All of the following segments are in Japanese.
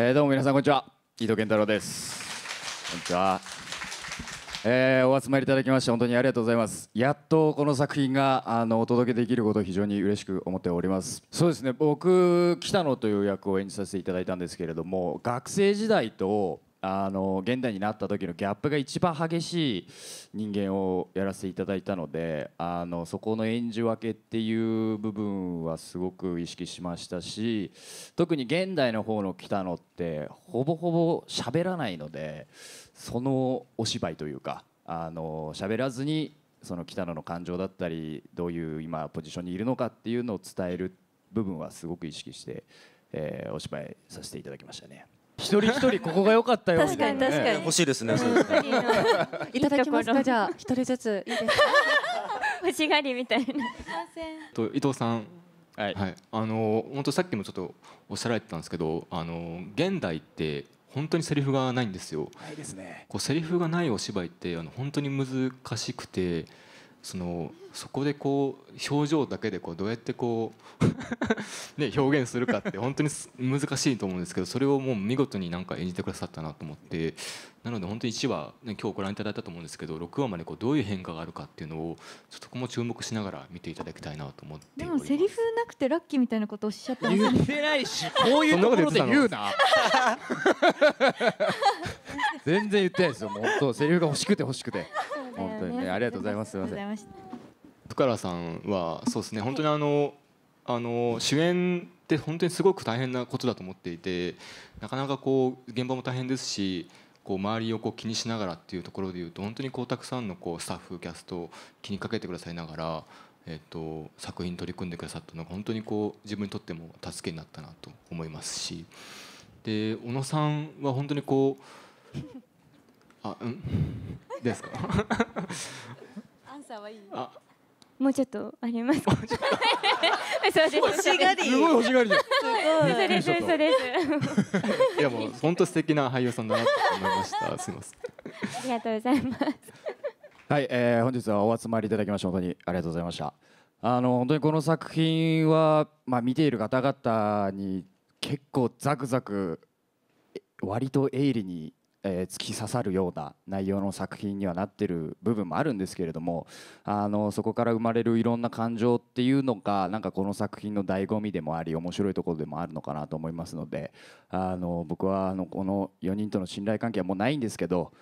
えー、どうも皆さんこんにちは伊藤健太郎ですこんにちは、えー、お集まりいただきまして本当にありがとうございますやっとこの作品があのお届けできることを非常に嬉しく思っておりますそうですね僕北野という役を演じさせていただいたんですけれども学生時代とあの現代になった時のギャップが一番激しい人間をやらせていただいたのであのそこの演じ分けっていう部分はすごく意識しましたし特に現代の方の北野ってほぼほぼ喋らないのでそのお芝居というかあの喋らずにその北野の感情だったりどういう今ポジションにいるのかっていうのを伝える部分はすごく意識して、えー、お芝居させていただきましたね。一人一人ここが良かったよ確かに確かに欲しいですね。そういうのいただきますかじゃあ一人ずついいですか。欲しがりみたいな。と伊藤さん。はい、あの本当さっきもちょっとおっしゃられてたんですけどあの現代って本当にセリフがないんですよ。ないですね。こうセリフがないお芝居ってあの本当に難しくてそのそこでこう表情だけでこうどうやってこう ね表現するかって本当に難しいと思うんですけどそれをもう見事になんか演じてくださったなと思ってなので本当に1話、ね、今日ご覧いただいたと思うんですけど6話までこうどういう変化があるかっていうのをちょっとここも注目しながら見ていただきたいなと思ってでもセリフなくてラッキーみたいなことおっしゃっ言ってないしこういうところで言うな 全然言ってないですよもう本セリフが欲しくて欲しくて。い、ありがとうございます。すみません。さんはそうですね。本当にあの、あの主演って本当にすごく大変なことだと思っていて、なかなかこう現場も大変ですし。こう周りをこう気にしながらっていうところでいうと本当にこうたくさんのこうスタッフキャストを気にかけてくださいながら、えっと、作品取り組んでくださったのが本当にこう自分にとっても助けになったなと思いますしで小野さんは本当にこうあうんですかアンサーはいいあもうちょっとあります そうです欲がりすごい欲しがりですそうですそうですいやもう本当素敵な俳優さんだなと思いました すみませんありがとうございますはい、えー、本日はお集まりいただきまして本当にありがとうございましたあの本当にこの作品は、まあ、見ている方々に結構ザクザク割と鋭利にえー、突き刺さるような内容の作品にはなってる部分もあるんですけれどもあのそこから生まれるいろんな感情っていうのがなんかこの作品の醍醐味でもあり面白いところでもあるのかなと思いますのであの僕はあのこの4人との信頼関係はもうないんですけど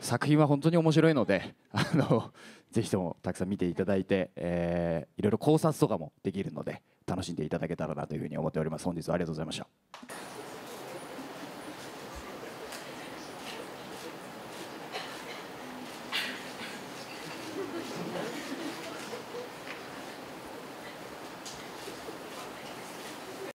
作品は本当に面白いのであのぜひともたくさん見ていただいて、えー、いろいろ考察とかもできるので楽しんでいただけたらなというふうに思っております本日はありがとうございました。